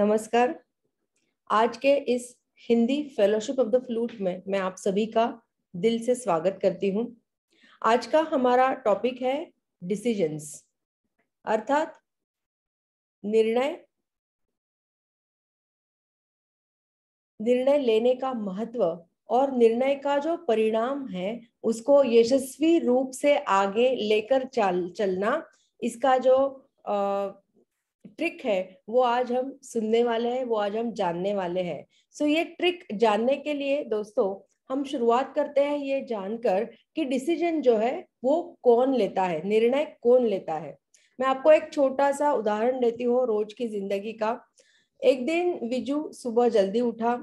नमस्कार आज के इस Hindi fellowship of the flute में मैं आप सभी का दिल से स्वागत करती हूँ आज का हमारा टॉपिक है डिसीजंस अर्थात निर्णय निर्णय लेने का महत्व और निर्णय का जो परिणाम है उसको यशस्वी रूप से आगे लेकर चल चलना इसका जो आ, ट्रिक है वो आज हम सुनने वाले हैं वो आज हम जानने वाले हैं सो so, ये ट्रिक जानने के लिए दोस्तों हम शुरुआत करते हैं ये जानकर कि डिसीजन जो है वो कौन लेता है निर्णय कौन लेता है मैं आपको एक छोटा सा उदाहरण देती हूँ रोज की जिंदगी का एक दिन विजू सुबह जल्दी उठा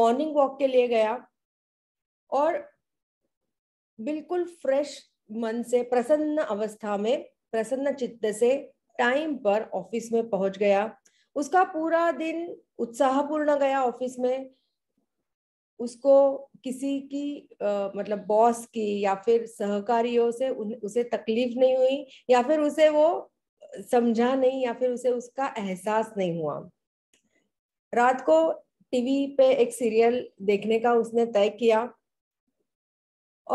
मॉर्निंग वॉक के लिए गया और बिल्कुल फ्रेश मन से प्रसन्न अवस्था में प्रसन्न चित्त से टाइम पर ऑफिस में पहुंच गया उसका पूरा दिन उत्साहपूर्ण गया ऑफिस में उसको किसी की आ, मतलब बॉस की या फिर सहकारियों से उन, उसे तकलीफ नहीं हुई या फिर उसे वो समझा नहीं या फिर उसे उसका एहसास नहीं हुआ रात को टीवी पे एक सीरियल देखने का उसने तय किया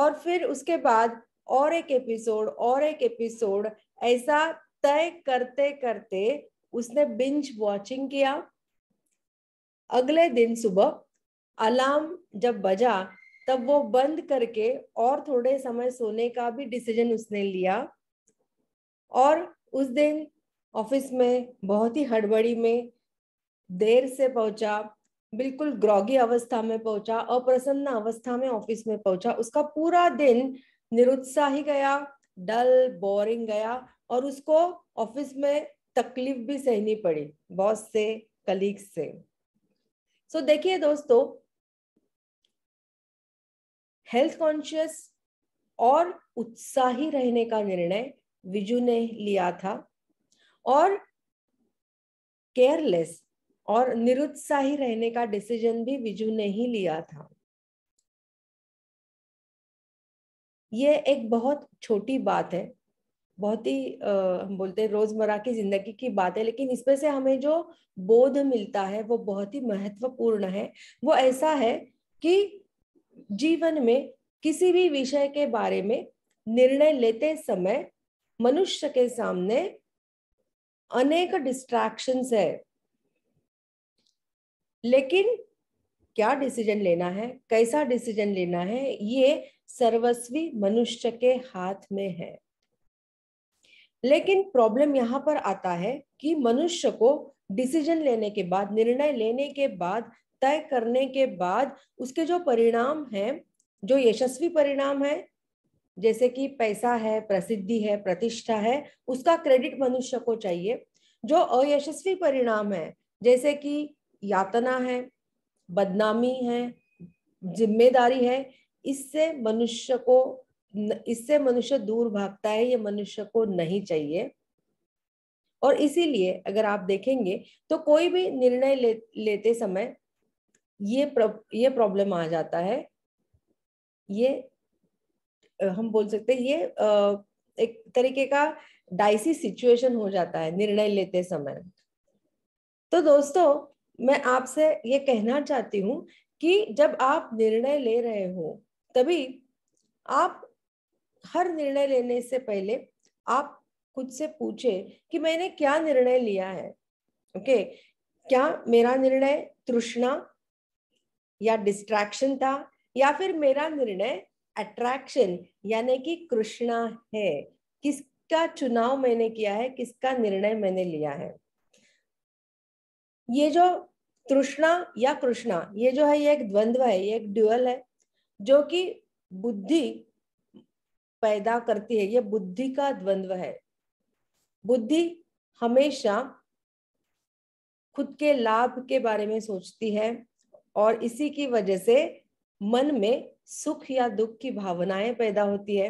और फिर उसके बाद और एक एपिसोड और एक एपिसोड ऐसा तय करते करते उसने बिंज वॉचिंग किया अगले दिन सुबह अलार्म जब बजा तब वो बंद करके और थोड़े समय सोने का भी डिसीजन उसने लिया और उस दिन ऑफिस में बहुत ही हड़बड़ी में देर से पहुंचा बिल्कुल ग्रॉगी अवस्था में पहुंचा अप्रसन्न अवस्था में ऑफिस में पहुंचा उसका पूरा दिन ही गया डल बोरिंग गया और उसको ऑफिस में तकलीफ भी सहनी पड़ी बॉस से कलीग से सो so, देखिए दोस्तों हेल्थ कॉन्शियस और उत्साही रहने का निर्णय विजू ने लिया था और केयरलेस और निरुत्साही रहने का डिसीजन भी विजू ने ही लिया था ये एक बहुत छोटी बात है बहुत ही हम बोलते हैं रोजमर्रा की जिंदगी की बात है लेकिन इसमें से हमें जो बोध मिलता है वो बहुत ही महत्वपूर्ण है वो ऐसा है कि जीवन में किसी भी विषय के बारे में निर्णय लेते समय मनुष्य के सामने अनेक डिस्ट्रैक्शंस है लेकिन क्या डिसीजन लेना है कैसा डिसीजन लेना है ये सर्वस्वी मनुष्य के हाथ में है लेकिन प्रॉब्लम यहाँ पर आता है कि मनुष्य को डिसीजन लेने के बाद निर्णय लेने के बाद तय करने के बाद उसके जो परिणाम हैं जो यशस्वी परिणाम है जैसे कि पैसा है प्रसिद्धि है प्रतिष्ठा है उसका क्रेडिट मनुष्य को चाहिए जो अयशस्वी परिणाम है जैसे कि यातना है बदनामी है जिम्मेदारी है इससे मनुष्य को इससे मनुष्य दूर भागता है ये मनुष्य को नहीं चाहिए और इसीलिए अगर आप देखेंगे तो कोई भी निर्णय ले, लेते समय ये प्र, ये प्रॉब्लम आ जाता है ये हम बोल सकते हैं ये एक तरीके का डाइसी सिचुएशन हो जाता है निर्णय लेते समय तो दोस्तों मैं आपसे ये कहना चाहती हूँ कि जब आप निर्णय ले रहे हो तभी आप हर निर्णय लेने से पहले आप खुद से पूछे कि मैंने क्या निर्णय लिया है ओके क्या मेरा निर्णय तृष्णा या डिस्ट्रैक्शन था या फिर मेरा निर्णय अट्रैक्शन यानी कि कृष्णा है किसका चुनाव मैंने किया है किसका निर्णय मैंने लिया है ये जो तृष्णा या कृष्णा ये जो है ये एक द्वंद्व है ये एक ड्यूअल है जो कि बुद्धि पैदा करती है ये बुद्धि का द्वंद्व है बुद्धि हमेशा खुद के लाभ के बारे में सोचती है और इसी की वजह से मन में सुख या दुख की भावनाएं पैदा होती है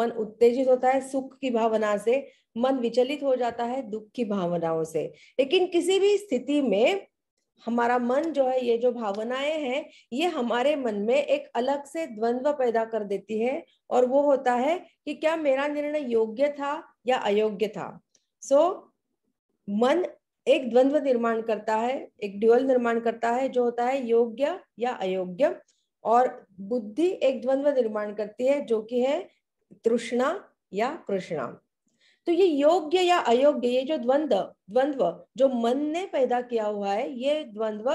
मन उत्तेजित होता है सुख की भावना से मन विचलित हो जाता है दुख की भावनाओं से लेकिन किसी भी स्थिति में हमारा मन जो है ये जो भावनाएं हैं ये हमारे मन में एक अलग से द्वंद्व पैदा कर देती है और वो होता है कि क्या मेरा निर्णय योग्य था या अयोग्य था सो so, मन एक द्वंद्व निर्माण करता है एक ड्यूअल निर्माण करता है जो होता है योग्य या अयोग्य और बुद्धि एक द्वंद्व निर्माण करती है जो कि है तृष्णा या कृष्णा तो ये योग्य या अयोग्य ये जो द्वंद्व द्वंद्व जो मन ने पैदा किया हुआ है ये द्वंद्व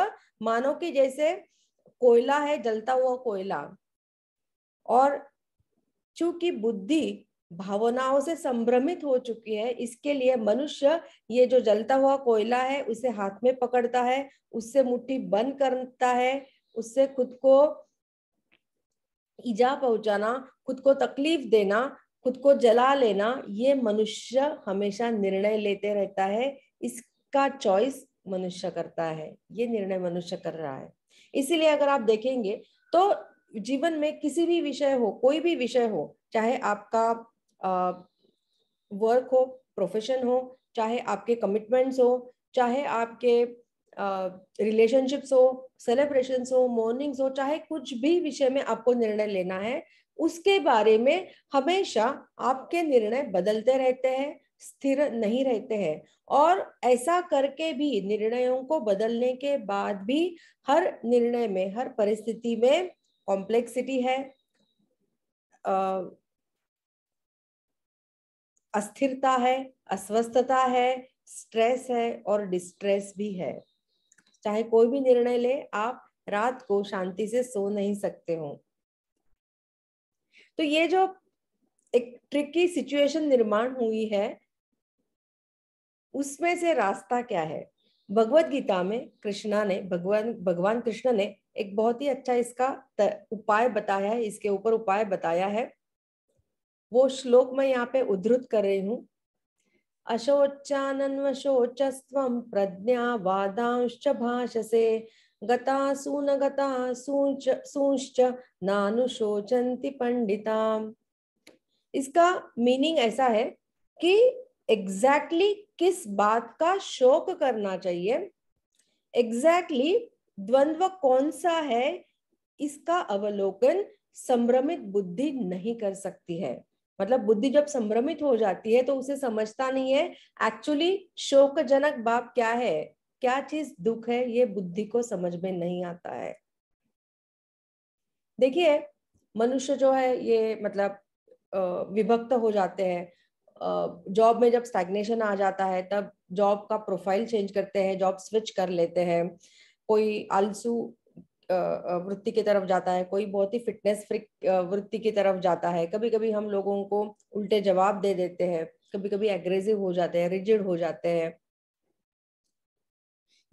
मानो के जैसे कोयला है जलता हुआ कोयला और चूंकि बुद्धि भावनाओं से संभ्रमित हो चुकी है इसके लिए मनुष्य ये जो जलता हुआ कोयला है उसे हाथ में पकड़ता है उससे मुट्ठी बंद करता है उससे खुद को ईजा पहुंचाना खुद को तकलीफ देना खुद को जला लेना ये मनुष्य हमेशा निर्णय लेते रहता है इसका चॉइस मनुष्य करता है ये निर्णय मनुष्य कर रहा है इसीलिए अगर आप देखेंगे तो जीवन में किसी भी विषय हो कोई भी विषय हो चाहे आपका आ, वर्क हो प्रोफेशन हो चाहे आपके कमिटमेंट्स हो चाहे आपके रिलेशनशिप्स हो सेलिब्रेशन हो मॉर्निंग्स हो चाहे कुछ भी विषय में आपको निर्णय लेना है उसके बारे में हमेशा आपके निर्णय बदलते रहते हैं स्थिर नहीं रहते हैं और ऐसा करके भी निर्णयों को बदलने के बाद भी हर निर्णय में हर परिस्थिति में कॉम्प्लेक्सिटी है अस्थिरता है अस्वस्थता है स्ट्रेस है और डिस्ट्रेस भी है चाहे कोई भी निर्णय ले आप रात को शांति से सो नहीं सकते हो तो ये जो एक ट्रिकी सिचुएशन निर्माण हुई है उसमें से रास्ता क्या है भगवत गीता में कृष्णा ने भगवान भगवान कृष्ण ने एक बहुत ही अच्छा इसका उपाय बताया है इसके ऊपर उपाय बताया है वो श्लोक मैं यहाँ पे उद्धृत कर रही हूँ अशोचानन्वशोचस्व प्रज्ञा वादांश भाषसे गतासु गतासूच नानुशोचंती पंडिता इसका मीनिंग ऐसा है कि एग्जैक्टली exactly किस बात का शोक करना चाहिए एग्जैक्टली exactly द्वंद्व कौन सा है इसका अवलोकन संभ्रमित बुद्धि नहीं कर सकती है मतलब बुद्धि जब संभ्रमित हो जाती है तो उसे समझता नहीं है एक्चुअली शोकजनक बात क्या है क्या चीज दुख है ये बुद्धि को समझ में नहीं आता है देखिए मनुष्य जो है ये मतलब विभक्त हो जाते हैं जॉब में जब स्टैग्नेशन आ जाता है तब जॉब का प्रोफाइल चेंज करते हैं जॉब स्विच कर लेते हैं कोई आलसू वृत्ति की तरफ जाता है कोई बहुत ही फिटनेस फ्रिक वृत्ति की तरफ जाता है कभी कभी हम लोगों को उल्टे जवाब दे देते हैं कभी कभी एग्रेसिव हो जाते हैं रिजिड हो जाते हैं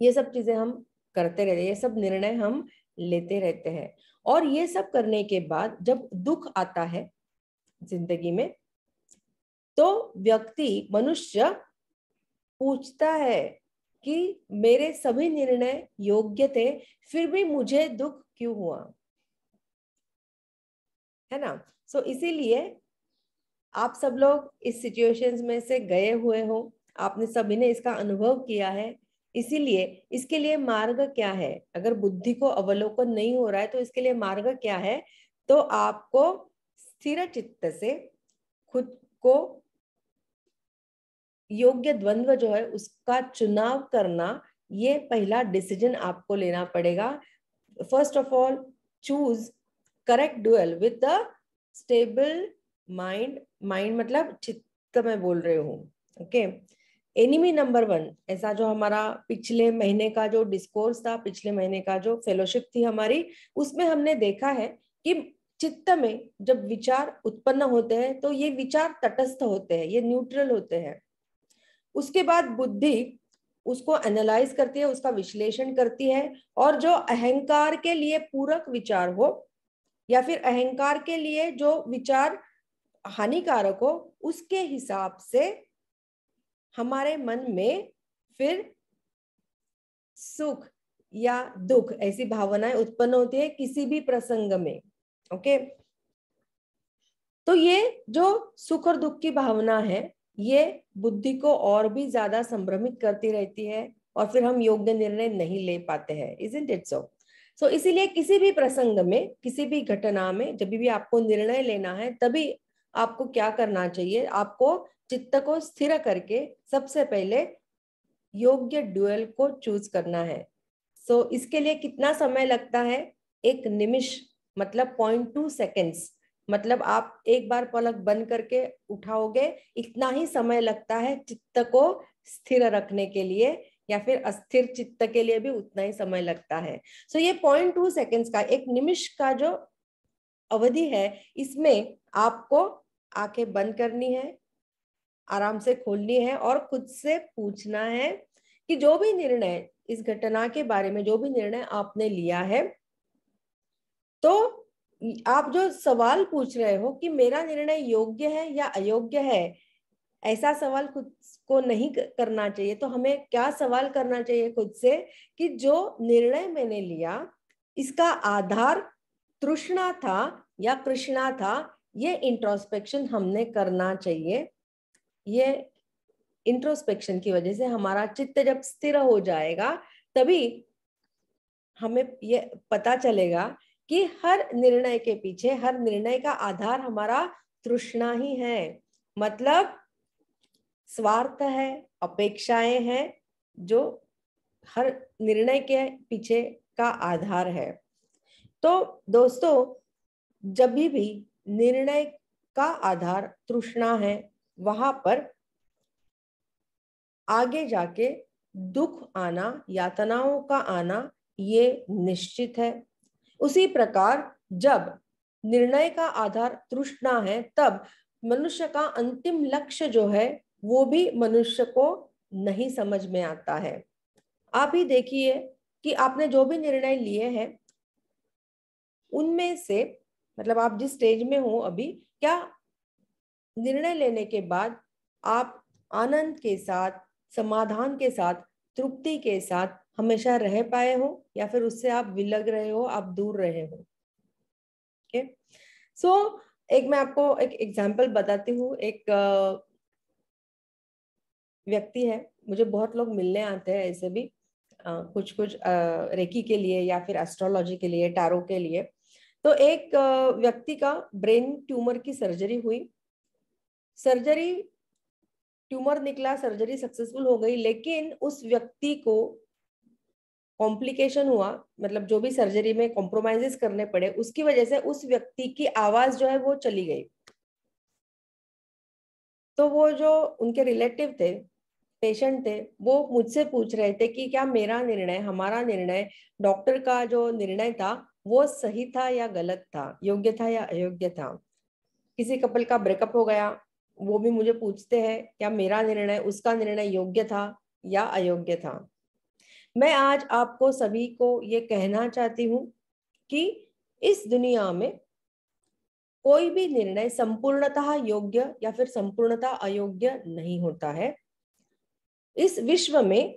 ये सब चीजें हम करते रहते हैं ये सब निर्णय हम लेते रहते हैं और ये सब करने के बाद जब दुख आता है जिंदगी में तो व्यक्ति मनुष्य पूछता है कि मेरे सभी निर्णय योग्य थे फिर भी मुझे दुख क्यों हुआ है ना सो so, इसीलिए आप सब लोग इस सिचुएशंस में से गए हुए हो आपने सभी ने इसका अनुभव किया है इसीलिए इसके लिए मार्ग क्या है अगर बुद्धि को अवलोकन नहीं हो रहा है तो इसके लिए मार्ग क्या है तो आपको स्थिर चित्त से खुद को योग्य द्वंद्व जो है उसका चुनाव करना ये पहला डिसीजन आपको लेना पड़ेगा first of all choose correct dual with the stable mind mind मतलब चित्त मैं बोल रही हूँ okay okay? Enemy number one ऐसा जो हमारा पिछले महीने का जो डिस्कोर्स था पिछले महीने का जो फेलोशिप थी हमारी उसमें हमने देखा है कि चित्त में जब विचार उत्पन्न होते हैं तो ये विचार तटस्थ होते हैं ये न्यूट्रल होते हैं उसके बाद बुद्धि उसको एनालाइज करती है उसका विश्लेषण करती है और जो अहंकार के लिए पूरक विचार हो या फिर अहंकार के लिए जो विचार हानिकारक हो उसके हिसाब से हमारे मन में फिर सुख या दुख ऐसी भावनाएं उत्पन्न होती है किसी भी प्रसंग में ओके तो ये जो सुख और दुख की भावना है ये बुद्धि को और भी ज्यादा संभ्रमित करती रहती है और फिर हम योग्य निर्णय नहीं ले पाते हैं इज इन इट सो सो इसीलिए किसी भी प्रसंग में किसी भी घटना में जब भी आपको निर्णय लेना है तभी आपको क्या करना चाहिए आपको चित्त को स्थिर करके सबसे पहले योग्य ड्यूएल को चूज करना है सो so, इसके लिए कितना समय लगता है एक निमिष मतलब पॉइंट टू सेकेंड्स मतलब आप एक बार पलक बंद करके उठाओगे इतना ही समय लगता है चित्त को स्थिर रखने के लिए या फिर अस्थिर चित्त के लिए भी उतना ही समय लगता है सो so, ये पॉइंट टू सेकेंड्स का एक निमिष का जो अवधि है इसमें आपको आंखें बंद करनी है आराम से खोलनी है और खुद से पूछना है कि जो भी निर्णय इस घटना के बारे में जो भी निर्णय आपने लिया है तो आप जो सवाल पूछ रहे हो कि मेरा निर्णय योग्य है या अयोग्य है ऐसा सवाल खुद को नहीं करना चाहिए तो हमें क्या सवाल करना चाहिए खुद से कि जो निर्णय मैंने लिया इसका आधार तृष्णा था या कृष्णा था ये इंट्रोस्पेक्शन हमने करना चाहिए ये इंट्रोस्पेक्शन की वजह से हमारा चित्त जब स्थिर हो जाएगा तभी हमें ये पता चलेगा कि हर निर्णय के पीछे हर निर्णय का आधार हमारा तृष्णा ही है मतलब स्वार्थ है अपेक्षाएं हैं जो हर निर्णय के पीछे का आधार है तो दोस्तों जब भी निर्णय का आधार तृष्णा है वहां पर आगे जाके दुख आना यातनाओं का आना ये निश्चित है उसी प्रकार जब निर्णय का आधार तृष्णा है तब मनुष्य का अंतिम लक्ष्य जो है वो भी मनुष्य को नहीं समझ में आता है आप ही देखिए कि आपने जो भी निर्णय लिए हैं उनमें से मतलब आप जिस स्टेज में हो अभी क्या निर्णय लेने के बाद आप आनंद के साथ समाधान के साथ तृप्ति के साथ हमेशा रह पाए हो या फिर उससे आप विलग रहे हो आप दूर रहे हो ओके okay? सो so, एक मैं आपको एक एग्जाम्पल बताती हूँ एक व्यक्ति है मुझे बहुत लोग मिलने आते हैं ऐसे भी आ, कुछ कुछ आ, रेकी के लिए या फिर एस्ट्रोलॉजी के लिए टारो के लिए तो एक व्यक्ति का ब्रेन ट्यूमर की सर्जरी हुई सर्जरी ट्यूमर निकला सर्जरी सक्सेसफुल हो गई लेकिन उस व्यक्ति को कॉम्प्लिकेशन हुआ मतलब जो भी सर्जरी में कॉम्प्रोमाइजेस करने पड़े उसकी वजह से उस व्यक्ति की आवाज जो है वो चली गई तो वो जो उनके रिलेटिव थे पेशेंट थे वो मुझसे पूछ रहे थे कि क्या मेरा निर्णय हमारा निर्णय डॉक्टर का जो निर्णय था वो सही था या गलत था योग्य था या अयोग्य था किसी कपल का ब्रेकअप हो गया वो भी मुझे पूछते हैं क्या मेरा निर्णय उसका निर्णय योग्य था या अयोग्य था मैं आज आपको सभी को ये कहना चाहती हूँ कि इस दुनिया में कोई भी निर्णय संपूर्णतः योग्य या फिर संपूर्णतः अयोग्य नहीं होता है इस विश्व में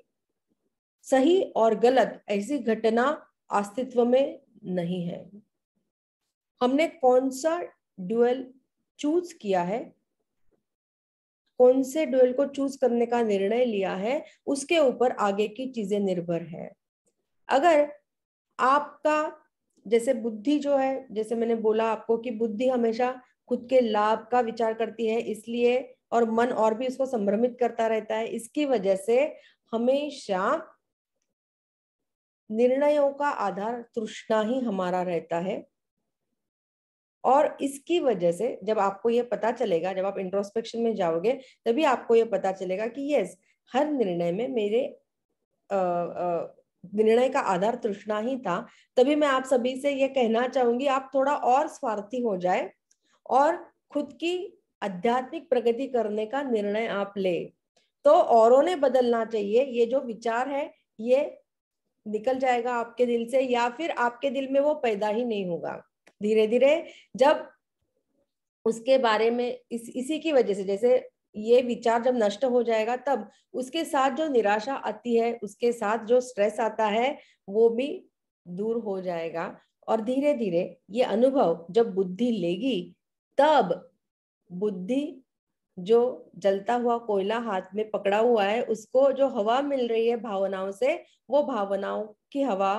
सही और गलत ऐसी घटना अस्तित्व में नहीं है हमने कौन सा ड्यूएल चूज किया है कौन से ड्यूएल को चूज करने का निर्णय लिया है उसके ऊपर आगे की चीजें निर्भर है अगर आपका जैसे बुद्धि जो है जैसे मैंने बोला आपको कि बुद्धि हमेशा खुद के लाभ का विचार करती है इसलिए और मन और भी उसको संभ्रमित करता रहता है इसकी वजह से हमेशा निर्णयों का आधार तृष्णा ही हमारा रहता है और इसकी वजह से जब आपको ये पता चलेगा जब आप इंट्रोस्पेक्शन में जाओगे तभी आपको ये पता चलेगा कि यस हर निर्णय में मेरे निर्णय का आधार तृष्णा ही था तभी मैं आप सभी से ये कहना चाहूंगी आप थोड़ा और स्वार्थी हो जाए और खुद की आध्यात्मिक प्रगति करने का निर्णय आप ले तो औरों ने बदलना चाहिए ये जो विचार है ये निकल जाएगा आपके दिल से या फिर आपके दिल में वो पैदा ही नहीं होगा धीरे धीरे जब उसके बारे में इस इसी की वजह से जैसे ये विचार जब नष्ट हो जाएगा तब उसके साथ जो निराशा आती है उसके साथ जो स्ट्रेस आता है वो भी दूर हो जाएगा और धीरे धीरे ये अनुभव जब बुद्धि लेगी तब बुद्धि जो जलता हुआ कोयला हाथ में पकड़ा हुआ है उसको जो हवा मिल रही है भावनाओं से वो भावनाओं की हवा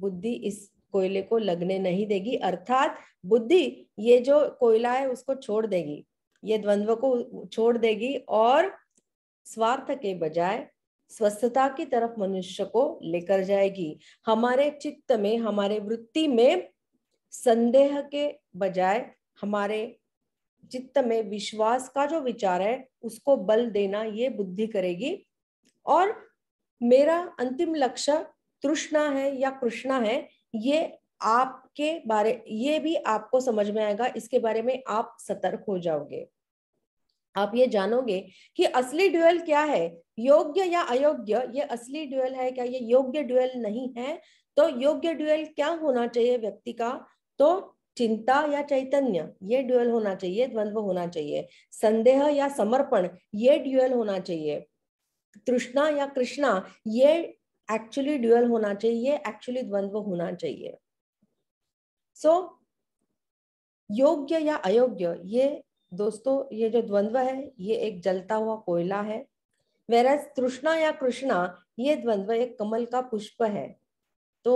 बुद्धि इस कोयले को लगने नहीं देगी अर्थात बुद्धि ये जो कोयला है उसको छोड़ देगी ये द्वंद्व को छोड़ देगी और स्वार्थ के बजाय स्वस्थता की तरफ मनुष्य को लेकर जाएगी हमारे चित्त में हमारे वृत्ति में संदेह के बजाय हमारे चित्त में विश्वास का जो विचार है उसको बल देना ये बुद्धि करेगी और मेरा अंतिम लक्ष्य तृष्णा है या कृष्णा है ये आपके बारे ये भी आपको समझ में आएगा इसके बारे में आप सतर्क हो जाओगे आप ये जानोगे कि असली ड्यूएल क्या है योग्य या अयोग्य ये असली ड्यूएल है क्या ये योग्य ड्यूएल नहीं है तो योग्य ड्यूएल क्या होना चाहिए व्यक्ति का तो चिंता या चैतन्य ये ड्यूएल होना चाहिए द्वंद्व होना चाहिए संदेह या समर्पण ये ड्यूएल होना चाहिए तृष्णा या कृष्णा ये एक्चुअली ड्यूअल होना चाहिए एक्चुअली द्वंद्व होना चाहिए सो so, योग्य या अयोग्य ये दोस्तों ये जो द्वंद्व है ये एक जलता हुआ कोयला है वेरस तृष्णा या कृष्णा ये द्वंद्व एक कमल का पुष्प है तो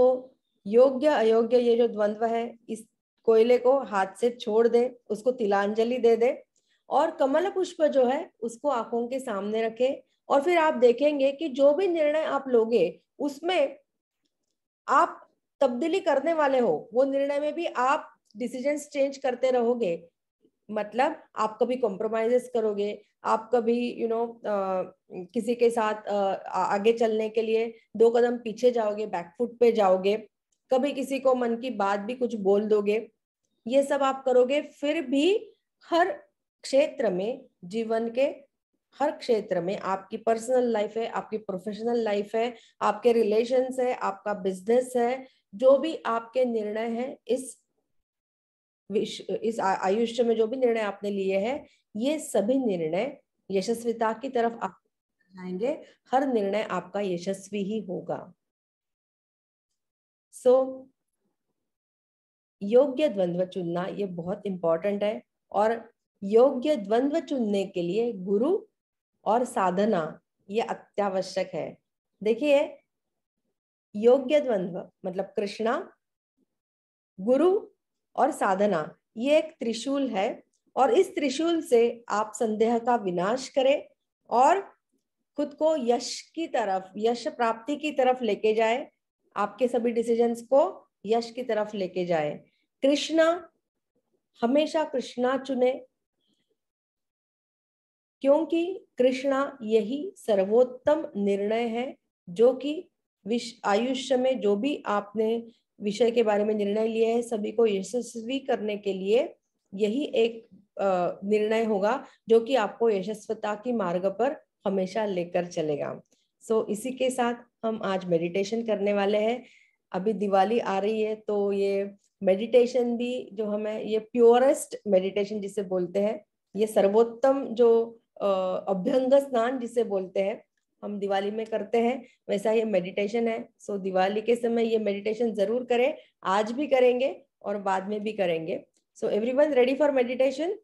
योग्य अयोग्य ये जो द्वंद्व है इस कोयले को हाथ से छोड़ दे उसको तिलांजलि दे दे और कमल पुष्प जो है उसको आंखों के सामने रखे और फिर आप देखेंगे कि जो भी निर्णय आप लोगे उसमें आप तब्दीली करने वाले हो वो निर्णय में भी आप डिसीजन चेंज करते रहोगे मतलब आप कभी कॉम्प्रोमाइजेस करोगे आप कभी यू you नो know, किसी के साथ आ, आगे चलने के लिए दो कदम पीछे जाओगे बैकफुट पे जाओगे कभी किसी को मन की बात भी कुछ बोल दोगे ये सब आप करोगे फिर भी हर क्षेत्र में जीवन के हर क्षेत्र में आपकी पर्सनल लाइफ है आपकी प्रोफेशनल लाइफ है आपके रिलेशन है आपका बिजनेस है जो भी आपके निर्णय हैं इस इस आयुष्य में जो भी निर्णय आपने लिए हैं ये सभी निर्णय यशस्विता की तरफ आप जाएंगे हर निर्णय आपका यशस्वी ही होगा सो so, योग्य द्वंद्व चुनना ये बहुत इंपॉर्टेंट है और योग्य द्वंद्व चुनने के लिए गुरु और साधना ये अत्यावश्यक है देखिए योग्य द्वंद्व मतलब कृष्णा गुरु और साधना ये एक त्रिशूल है और इस त्रिशूल से आप संदेह का विनाश करें और खुद को यश की तरफ यश प्राप्ति की तरफ लेके जाए आपके सभी डिसीजंस को यश की तरफ लेके जाए कृष्णा हमेशा कृष्णा चुने क्योंकि कृष्णा यही सर्वोत्तम निर्णय है जो कि विश आयुष्य में जो भी आपने विषय के बारे में निर्णय लिया है सभी को यशस्वी करने के लिए यही एक निर्णय होगा जो कि आपको यशस्वता की मार्ग पर हमेशा लेकर चलेगा सो so, इसी के साथ हम आज मेडिटेशन करने वाले हैं अभी दिवाली आ रही है तो ये मेडिटेशन भी जो हमें ये प्योरेस्ट मेडिटेशन जिसे बोलते हैं ये सर्वोत्तम जो अभ्यंग स्नान जिसे बोलते हैं हम दिवाली में करते हैं वैसा ये मेडिटेशन है सो दिवाली के समय ये मेडिटेशन जरूर करें आज भी करेंगे और बाद में भी करेंगे so everyone ready for meditation